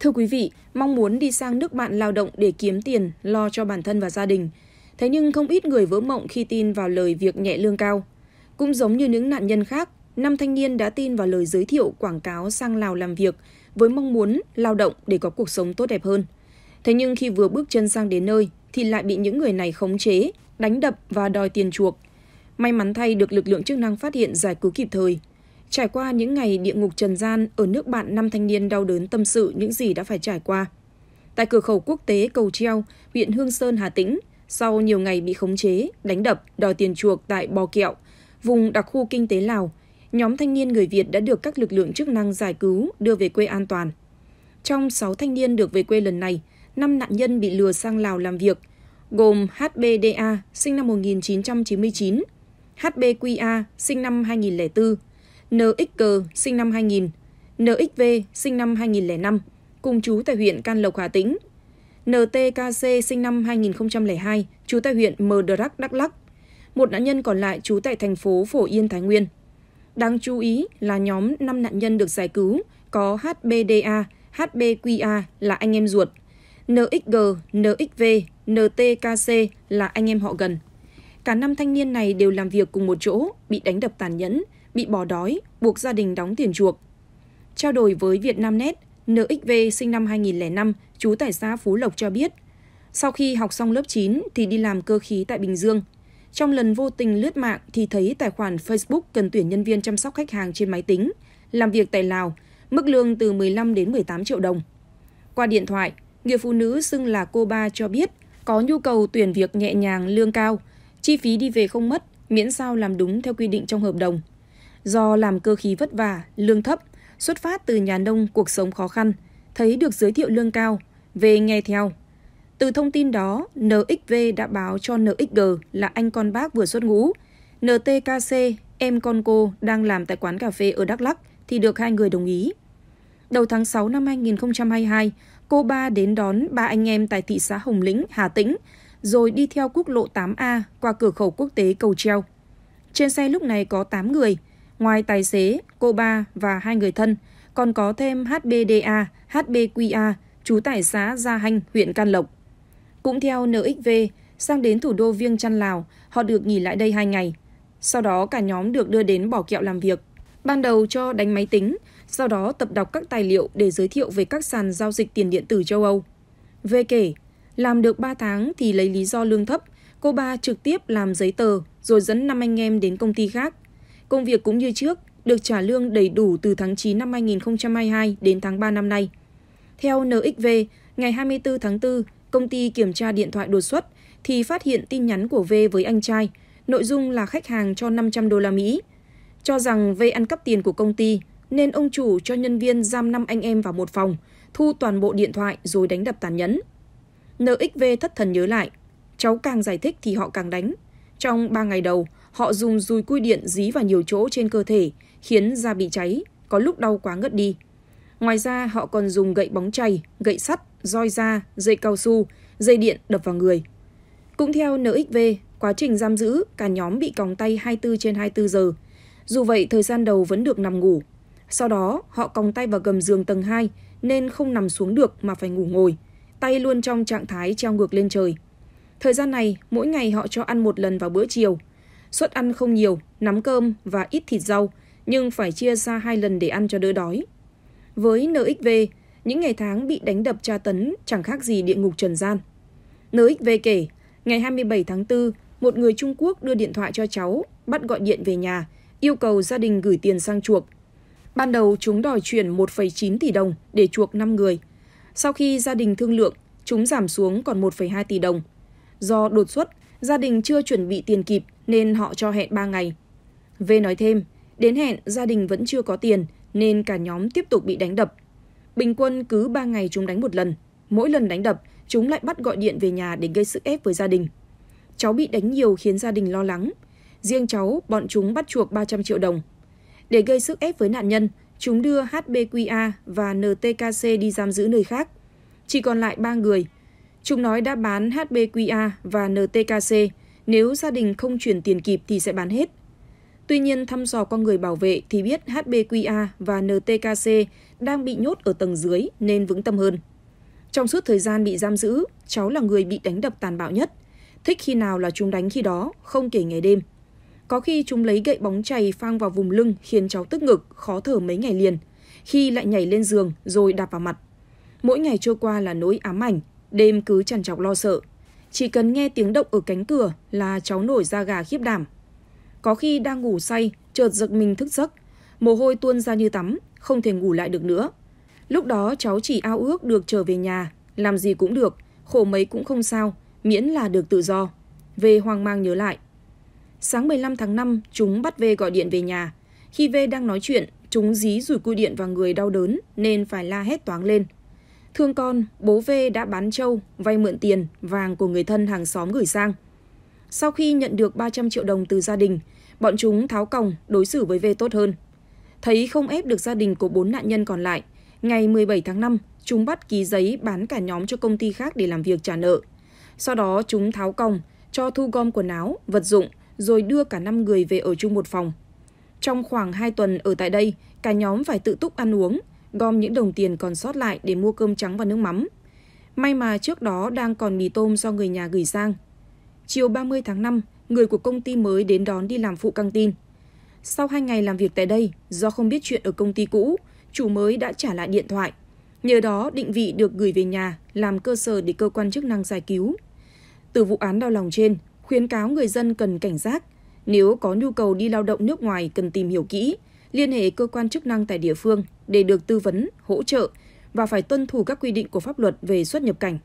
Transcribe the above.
Thưa quý vị, mong muốn đi sang nước bạn lao động để kiếm tiền, lo cho bản thân và gia đình. Thế nhưng không ít người vỡ mộng khi tin vào lời việc nhẹ lương cao. Cũng giống như những nạn nhân khác, năm thanh niên đã tin vào lời giới thiệu quảng cáo sang Lào làm việc với mong muốn lao động để có cuộc sống tốt đẹp hơn. Thế nhưng khi vừa bước chân sang đến nơi thì lại bị những người này khống chế, đánh đập và đòi tiền chuộc. May mắn thay được lực lượng chức năng phát hiện giải cứu kịp thời – Trải qua những ngày địa ngục trần gian, ở nước bạn năm thanh niên đau đớn tâm sự những gì đã phải trải qua. Tại cửa khẩu quốc tế Cầu Treo, huyện Hương Sơn, Hà Tĩnh, sau nhiều ngày bị khống chế, đánh đập, đòi tiền chuộc tại Bò Kẹo, vùng đặc khu kinh tế Lào, nhóm thanh niên người Việt đã được các lực lượng chức năng giải cứu, đưa về quê an toàn. Trong 6 thanh niên được về quê lần này, 5 nạn nhân bị lừa sang Lào làm việc, gồm HBDA sinh năm 1999, HBQA sinh năm 2004, NXG sinh năm 2000, NXV sinh năm 2005, cùng chú tại huyện Can Lộc, Hà Tĩnh, NTKC sinh năm 2002, chú tại huyện Mờ Đắc, Đắk Lắk. Một nạn nhân còn lại chú tại thành phố Phổ Yên, Thái Nguyên. Đáng chú ý là nhóm 5 nạn nhân được giải cứu có HBDA, HBQA là anh em ruột, NXG, NXV, NTKC là anh em họ gần. Cả năm thanh niên này đều làm việc cùng một chỗ, bị đánh đập tàn nhẫn, bị bỏ đói, buộc gia đình đóng tiền chuộc. Trao đổi với Vietnamnet, NXV sinh năm 2005, trú tại xã Phú Lộc cho biết, sau khi học xong lớp 9 thì đi làm cơ khí tại Bình Dương. Trong lần vô tình lướt mạng thì thấy tài khoản Facebook cần tuyển nhân viên chăm sóc khách hàng trên máy tính, làm việc tại Lào, mức lương từ 15 đến 18 triệu đồng. Qua điện thoại, người phụ nữ xưng là cô ba cho biết có nhu cầu tuyển việc nhẹ nhàng lương cao, chi phí đi về không mất, miễn sao làm đúng theo quy định trong hợp đồng. Do làm cơ khí vất vả, lương thấp, xuất phát từ nhà nông cuộc sống khó khăn, thấy được giới thiệu lương cao, về nghe theo. Từ thông tin đó, NXV đã báo cho NXG là anh con bác vừa xuất ngũ. NTKC, em con cô đang làm tại quán cà phê ở Đắk Lắk thì được hai người đồng ý. Đầu tháng 6 năm 2022, cô ba đến đón ba anh em tại thị xã Hồng Lĩnh, Hà Tĩnh, rồi đi theo quốc lộ 8A qua cửa khẩu quốc tế Cầu Treo. Trên xe lúc này có 8 người – Ngoài tài xế, cô ba và hai người thân, còn có thêm HBDA, HBQA, trú tại xã Gia Hanh, huyện Can Lộc. Cũng theo NXV, sang đến thủ đô Viêng Chăn Lào, họ được nghỉ lại đây 2 ngày. Sau đó cả nhóm được đưa đến bỏ kẹo làm việc. Ban đầu cho đánh máy tính, sau đó tập đọc các tài liệu để giới thiệu về các sàn giao dịch tiền điện tử châu Âu. V kể, làm được 3 tháng thì lấy lý do lương thấp, cô ba trực tiếp làm giấy tờ rồi dẫn năm anh em đến công ty khác Công việc cũng như trước, được trả lương đầy đủ từ tháng 9 năm 2022 đến tháng 3 năm nay. Theo NXV, ngày 24 tháng 4, công ty kiểm tra điện thoại đột xuất thì phát hiện tin nhắn của V với anh trai, nội dung là khách hàng cho 500 đô la Mỹ. Cho rằng V ăn cắp tiền của công ty nên ông chủ cho nhân viên giam năm anh em vào một phòng, thu toàn bộ điện thoại rồi đánh đập tàn nhẫn. NXV thất thần nhớ lại, cháu càng giải thích thì họ càng đánh. Trong 3 ngày đầu, Họ dùng dùi cui điện dí vào nhiều chỗ trên cơ thể, khiến da bị cháy, có lúc đau quá ngất đi. Ngoài ra, họ còn dùng gậy bóng chày, gậy sắt, roi da, dây cao su, dây điện đập vào người. Cũng theo NXV, quá trình giam giữ, cả nhóm bị còng tay 24 trên 24 giờ. Dù vậy, thời gian đầu vẫn được nằm ngủ. Sau đó, họ còng tay vào gầm giường tầng 2 nên không nằm xuống được mà phải ngủ ngồi. Tay luôn trong trạng thái treo ngược lên trời. Thời gian này, mỗi ngày họ cho ăn một lần vào bữa chiều, Suất ăn không nhiều, nắm cơm và ít thịt rau, nhưng phải chia ra hai lần để ăn cho đỡ đói. Với NXV, những ngày tháng bị đánh đập tra tấn chẳng khác gì địa ngục trần gian. NXV kể, ngày 27 tháng 4, một người Trung Quốc đưa điện thoại cho cháu, bắt gọi điện về nhà, yêu cầu gia đình gửi tiền sang chuộc. Ban đầu chúng đòi chuyển 1,9 tỷ đồng để chuộc 5 người. Sau khi gia đình thương lượng, chúng giảm xuống còn 1,2 tỷ đồng. Do đột xuất, gia đình chưa chuẩn bị tiền kịp nên họ cho hẹn 3 ngày. V nói thêm, đến hẹn gia đình vẫn chưa có tiền nên cả nhóm tiếp tục bị đánh đập. Bình quân cứ 3 ngày chúng đánh một lần, mỗi lần đánh đập chúng lại bắt gọi điện về nhà để gây sức ép với gia đình. Cháu bị đánh nhiều khiến gia đình lo lắng. Riêng cháu, bọn chúng bắt chuộc 300 triệu đồng. Để gây sức ép với nạn nhân, chúng đưa HBQA và NTKC đi giam giữ nơi khác. Chỉ còn lại 3 người – Chúng nói đã bán HBQA và NTKC, nếu gia đình không chuyển tiền kịp thì sẽ bán hết. Tuy nhiên, thăm dò qua người bảo vệ thì biết HBQA và NTKC đang bị nhốt ở tầng dưới nên vững tâm hơn. Trong suốt thời gian bị giam giữ, cháu là người bị đánh đập tàn bạo nhất. Thích khi nào là chúng đánh khi đó, không kể ngày đêm. Có khi chúng lấy gậy bóng chày phang vào vùng lưng khiến cháu tức ngực, khó thở mấy ngày liền. Khi lại nhảy lên giường rồi đạp vào mặt. Mỗi ngày trôi qua là nỗi ám ảnh, Đêm cứ chẳng chọc lo sợ. Chỉ cần nghe tiếng động ở cánh cửa là cháu nổi da gà khiếp đảm. Có khi đang ngủ say, chợt giật mình thức giấc, mồ hôi tuôn ra như tắm, không thể ngủ lại được nữa. Lúc đó cháu chỉ ao ước được trở về nhà, làm gì cũng được, khổ mấy cũng không sao, miễn là được tự do. Về hoang mang nhớ lại. Sáng 15 tháng 5, chúng bắt V gọi điện về nhà. Khi V đang nói chuyện, chúng dí rủi cui điện vào người đau đớn nên phải la hét toáng lên. Thương con, bố V đã bán trâu, vay mượn tiền, vàng của người thân hàng xóm gửi sang. Sau khi nhận được 300 triệu đồng từ gia đình, bọn chúng tháo còng đối xử với V tốt hơn. Thấy không ép được gia đình của bốn nạn nhân còn lại, ngày 17 tháng 5, chúng bắt ký giấy bán cả nhóm cho công ty khác để làm việc trả nợ. Sau đó chúng tháo còng, cho thu gom quần áo, vật dụng, rồi đưa cả 5 người về ở chung một phòng. Trong khoảng 2 tuần ở tại đây, cả nhóm phải tự túc ăn uống, gom những đồng tiền còn sót lại để mua cơm trắng và nước mắm. May mà trước đó đang còn mì tôm do người nhà gửi sang. Chiều 30 tháng 5, người của công ty mới đến đón đi làm phụ căng tin. Sau 2 ngày làm việc tại đây, do không biết chuyện ở công ty cũ, chủ mới đã trả lại điện thoại. Nhờ đó, định vị được gửi về nhà, làm cơ sở để cơ quan chức năng giải cứu. Từ vụ án đau lòng trên, khuyến cáo người dân cần cảnh giác. Nếu có nhu cầu đi lao động nước ngoài cần tìm hiểu kỹ, liên hệ cơ quan chức năng tại địa phương – để được tư vấn, hỗ trợ và phải tuân thủ các quy định của pháp luật về xuất nhập cảnh